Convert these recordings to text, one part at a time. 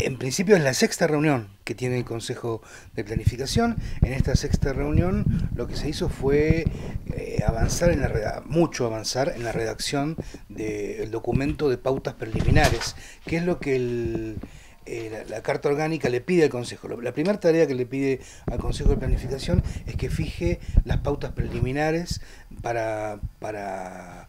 En principio es la sexta reunión que tiene el Consejo de Planificación. En esta sexta reunión lo que se hizo fue eh, avanzar en la mucho avanzar en la redacción del documento de pautas preliminares, que es lo que eh, la, carta orgánica le pide al Consejo. La primera tarea que le pide al Consejo de Planificación es que fije las pautas preliminares para, para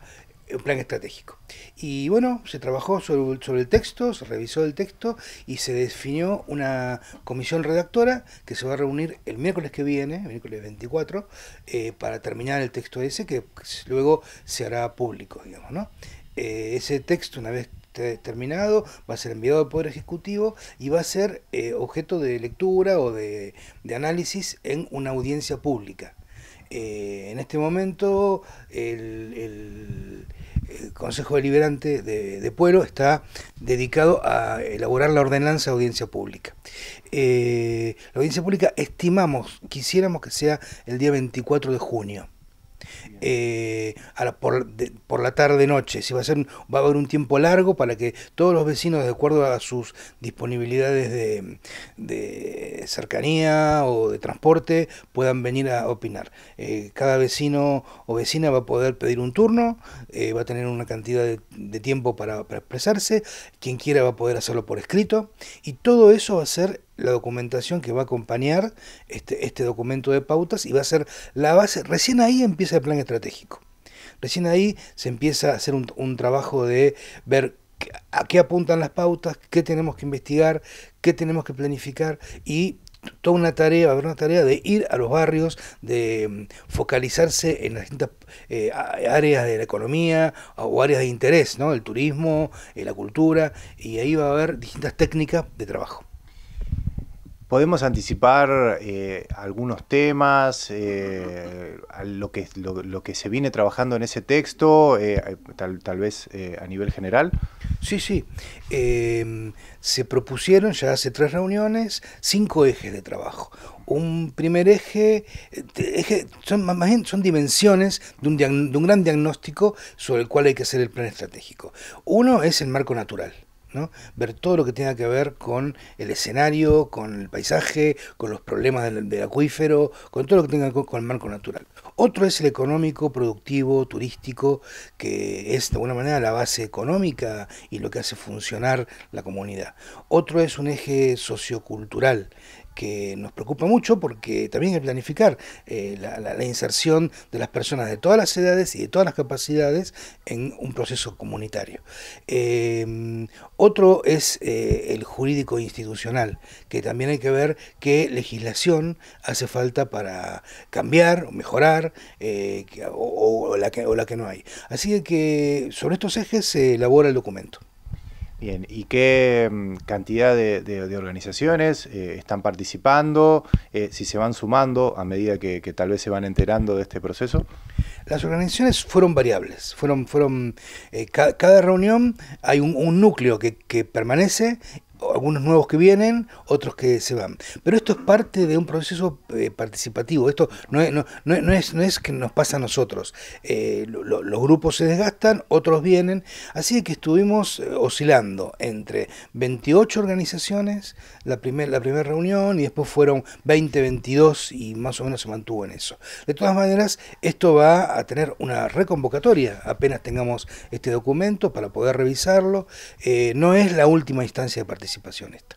eh, un plan estratégico. Y bueno, se trabajó sobre, el texto, se revisó el texto y se definió una comisión redactora que se va a reunir el miércoles que viene, miércoles 24, eh, para terminar el texto ese que pues, luego se hará público, digamos, ¿no? Eh, ese texto, una vez terminado, va a ser enviado al Poder Ejecutivo y va a ser objeto de lectura o de análisis en una audiencia pública. Eh, en este momento el, Consejo Deliberante de, Pueblo está dedicado a elaborar la ordenanza de audiencia pública. Eh, la audiencia pública estimamos, quisiéramos que sea el día 24 de junio. Eh, por, la tarde noche. Si va a ser, va a haber un tiempo largo para que todos los vecinos, de acuerdo a sus disponibilidades de, cercanía o de transporte, puedan venir a opinar. Eh, cada vecino o vecina va a poder pedir un turno, eh, va a tener una cantidad de, tiempo para, para expresarse, quien quiera va a poder hacerlo por escrito y todo eso va a ser la documentación que va a acompañar este, este documento de pautas y va a ser la base. Recién ahí empieza el plan estratégico. Recién ahí se empieza a hacer un, trabajo de ver a qué apuntan las pautas, qué tenemos que investigar, qué tenemos que planificar y toda una tarea, va a haber una tarea de ir a los barrios, de mm, focalizarse en las distintas eh, áreas de la economía o áreas de interés, ¿no? El turismo, eh, la cultura, y ahí va a haber distintas técnicas de trabajo. ¿Podemos anticipar eh, algunos temas, eh, lo, que, se viene trabajando en ese texto, eh, tal, vez a nivel general? Sí, sí. Em, se propusieron ya hace tres reuniones cinco ejes de trabajo. Un primer eje, son, dimensiones de un gran diagnóstico sobre el cual hay que hacer el plan estratégico. Uno es el marco natural ver todo lo que tenga que ver con el escenario, con el paisaje, con los problemas del, del acuífero, con todo lo que tenga que ver con el marco natural. Otro es el económico, productivo, turístico, que es de alguna manera la base económica y lo que hace funcionar la comunidad. Otro es un eje sociocultural, que nos preocupa mucho porque también hay que planificar eh, la, inserción de las personas de todas las edades y de todas las capacidades en un proceso comunitario. Em, otro es eh, el jurídico institucional, que también hay que ver qué legislación hace falta para cambiar o mejorar eh, o la que no hay. Así que sobre estos ejes se elabora el documento. Bien, ¿y qué mm, cantidad de, organizaciones eh, están participando? Eh, si se van sumando a medida que, tal vez se van enterando de este proceso. Las organizaciones fueron variables, fueron, fueron eh, cada reunión hay un, núcleo que, permanece algunos nuevos que vienen, otros que se van. Pero esto es parte de un proceso eh, participativo, esto no es, no, es, no es que nos pasa a nosotros. Eh, los grupos se desgastan, otros vienen, así que estuvimos eh, oscilando entre 28 organizaciones, la primera la reunión, y después fueron 20, 22 y más o menos se mantuvo en eso. De todas maneras, esto va a tener una reconvocatoria apenas tengamos este documento para poder revisarlo. no es la última instancia de participación participación esta.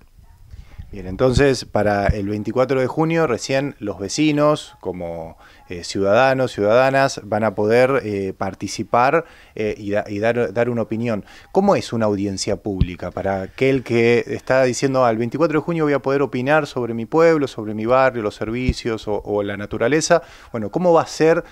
Bien, entonces para el 24 de junio recién los vecinos como eh, ciudadanos, ciudadanas van a poder eh, participar eh, y, dar, una opinión. ¿Cómo es una audiencia pública para aquel que está diciendo al 24 de junio voy a poder opinar sobre mi pueblo, sobre mi barrio, los servicios o, o la naturaleza? Bueno, ¿cómo va a ser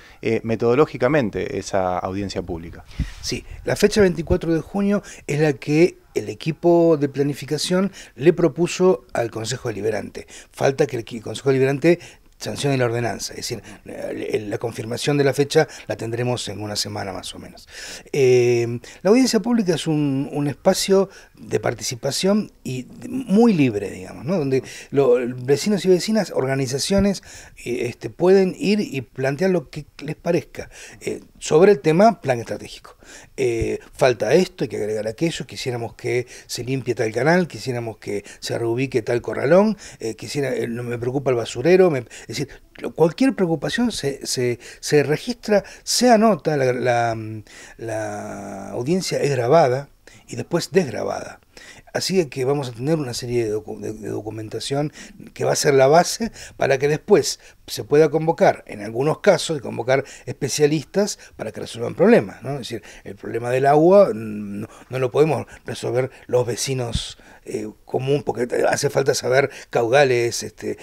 metodológicamente esa audiencia pública? Sí, la fecha 24 de junio es la que el equipo de planificación le propuso al Consejo Deliberante. Falta que el Consejo Deliberante sancione la ordenanza, es decir, eh, la confirmación de la fecha la tendremos en una semana más o menos. Em, la audiencia pública es un, espacio de participación y muy libre, digamos, donde los vecinos y vecinas, organizaciones, eh, este, pueden ir y plantear lo que les parezca. Eh, sobre el tema plan estratégico. Eh, falta esto, hay que agregar aquello, quisiéramos que se limpie tal canal, quisiéramos que se reubique tal corralón, eh, quisiera, eh, no me preocupa el basurero, es decir, cualquier preocupación se, se, registra, se anota, la audiencia es grabada y después desgrabada. Así que vamos a tener una serie de, documentación que va a ser la base para que después se pueda convocar, en algunos casos, y convocar especialistas para que resuelvan problemas. Es decir, el problema del agua mm, no, lo podemos resolver los vecinos eh, común, porque hace falta saber caudales, este,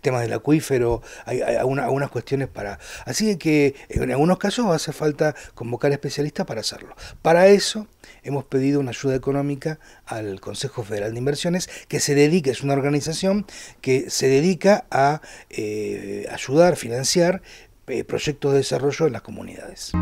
temas del acuífero, hay, algunas cuestiones para... Así que en algunos casos hace falta convocar especialistas para hacerlo. Para eso hemos pedido una ayuda económica al Consejo Federal de Inversiones, que se dedica, es una organización que se dedica a ayudar eh, ayudar, financiar eh, proyectos de desarrollo en las comunidades.